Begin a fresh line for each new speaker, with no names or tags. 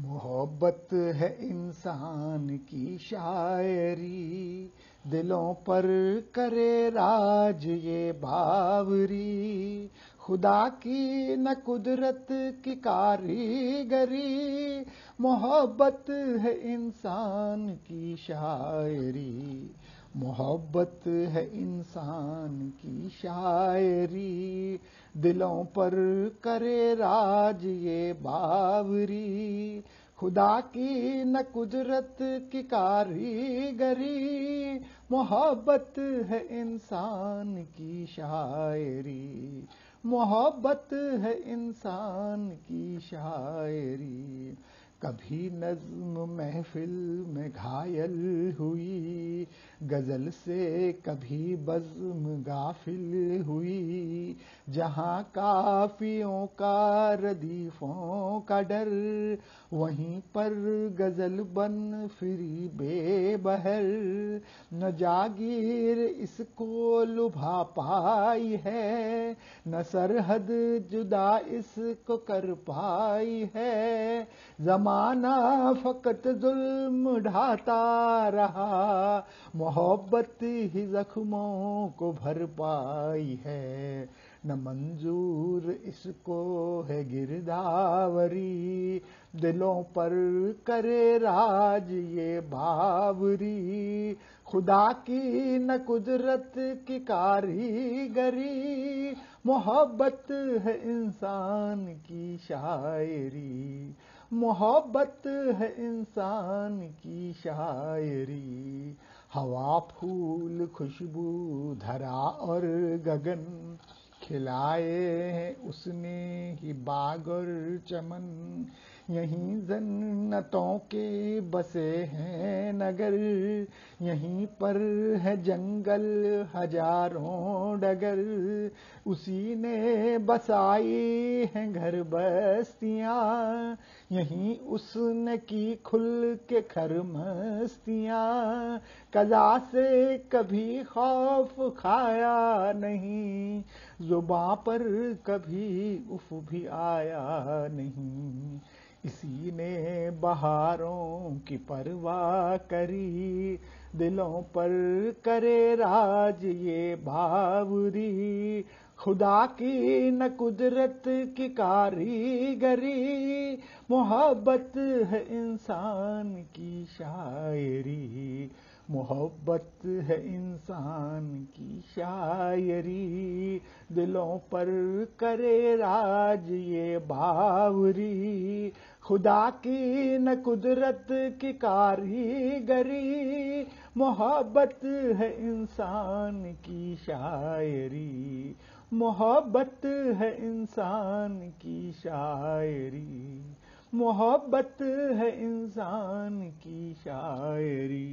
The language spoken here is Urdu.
محبت ہے انسان کی شاعری دلوں پر کرے راج یہ باوری خدا کی نہ قدرت کی کاری گری محبت ہے انسان کی شاعری محبت ہے انسان کی شاعری دلوں پر کرے راج یہ باوری خدا کی نہ قدرت کاری گری محبت ہے انسان کی شاعری محبت ہے انسان کی شاعری کبھی نظم محفل میں گھائل ہوئی غزل سے کبھی بزم غافل ہوئی جہاں کافیوں کا ردیفوں کا ڈر وہیں پر غزل بن فری بے بہر نہ جاگیر اس کو لبھا پائی ہے نہ سرحد جدا اس کو کر پائی ہے زمانہ فقط ظلم ڈھاتا رہا محبت ہی زخموں کو بھر پائی ہے نہ منظور اس کو ہے گرداوری دلوں پر کرے راج یہ بھاوری خدا کی نہ قدرت کاری گری محبت ہے انسان کی شاعری محبت ہے انسان کی شاعری ہوا پھول خوشبو دھرا اور گگن کھلائے ہیں اس نے ہی باغ اور چمن یہیں زنتوں کے بسے ہیں نگر یہیں پر ہے جنگل ہزاروں ڈگر اسی نے بسائی ہے گھر بستیاں یہیں اس نے کی کھل کے گھر مستیاں قضا سے کبھی خوف کھایا نہیں زباں پر کبھی اف بھی آیا نہیں اسی نے بہاروں کی پرواہ کری دلوں پر کرے راج یہ بھاوری خدا کی نہ قدرت کی کاری گری محبت ہے انسان کی شاعری محبت ہے انسان کی شاعری دلوں پر کرے راج یہ باوری خدا کی نہ قدرت کی کاری گری محبت ہے انسان کی شاعری محبت ہے انسان کی شاعری محبت ہے انسان کی شاعری